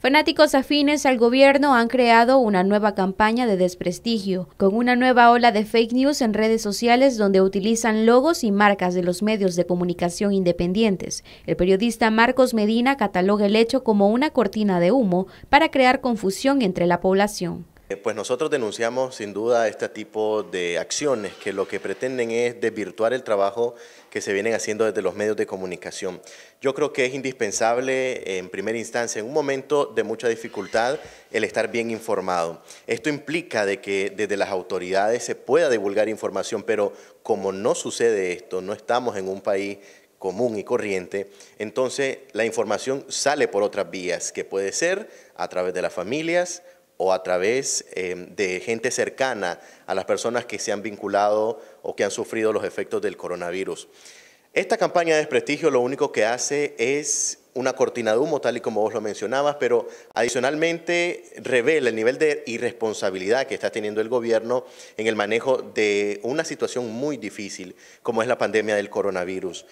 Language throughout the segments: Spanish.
Fanáticos afines al gobierno han creado una nueva campaña de desprestigio, con una nueva ola de fake news en redes sociales donde utilizan logos y marcas de los medios de comunicación independientes. El periodista Marcos Medina cataloga el hecho como una cortina de humo para crear confusión entre la población. Eh, pues nosotros denunciamos sin duda este tipo de acciones que lo que pretenden es desvirtuar el trabajo que se vienen haciendo desde los medios de comunicación. Yo creo que es indispensable en primera instancia, en un momento de mucha dificultad, el estar bien informado. Esto implica de que desde las autoridades se pueda divulgar información, pero como no sucede esto, no estamos en un país común y corriente, entonces la información sale por otras vías, que puede ser a través de las familias, o a través em, de gente cercana a las personas que se han vinculado o que han sufrido los efectos del coronavirus. Esta campaña de desprestigio lo único que hace es una cortina de humo, tal y como vos lo mencionabas, pero adicionalmente revela el nivel de irresponsabilidad que está teniendo el gobierno en el manejo de una situación muy difícil, como es la pandemia del coronavirus.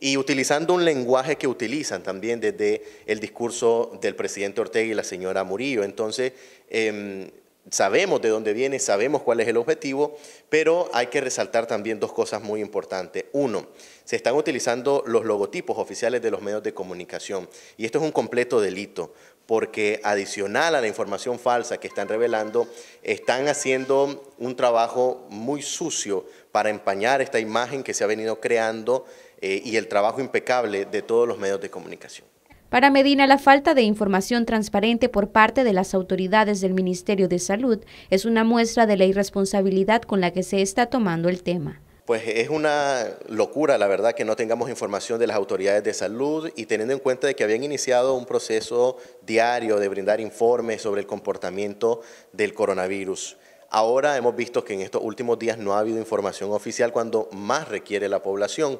Y utilizando un lenguaje que utilizan también desde el discurso del presidente Ortega y la señora Murillo. Entonces, em, sabemos de dónde viene, sabemos cuál es el objetivo, pero hay que resaltar también dos cosas muy importantes. Uno, se están utilizando los logotipos oficiales de los medios de comunicación y esto es un completo delito porque adicional a la información falsa que están revelando, están haciendo un trabajo muy sucio para empañar esta imagen que se ha venido creando eh, y el trabajo impecable de todos los medios de comunicación. Para Medina, la falta de información transparente por parte de las autoridades del Ministerio de Salud es una muestra de la irresponsabilidad con la que se está tomando el tema. Pues es una locura, la verdad, que no tengamos información de las autoridades de salud y teniendo en cuenta de que habían iniciado un proceso diario de brindar informes sobre el comportamiento del coronavirus. Ahora hemos visto que en estos últimos días no ha habido información oficial cuando más requiere la población.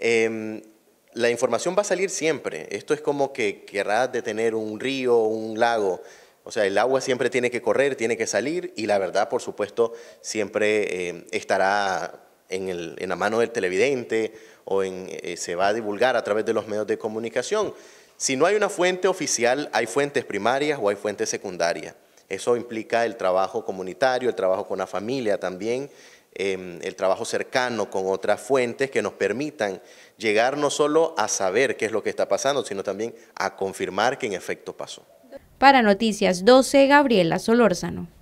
Em, la información va a salir siempre. Esto es como que querrás detener un río, un lago. O sea, el agua siempre tiene que correr, tiene que salir y la verdad, por supuesto, siempre eh, estará en, la mano del televidente o en, eh, se va a divulgar a través de los medios de comunicación. Si no hay una fuente oficial, hay fuentes primarias o hay fuentes secundarias. Eso implica el trabajo comunitario, el trabajo con la familia también, Em, el trabajo cercano con otras fuentes que nos permitan llegar no solo a saber qué es lo que está pasando, sino también a confirmar que en efecto pasó. Para Noticias 12, Gabriela Solórzano.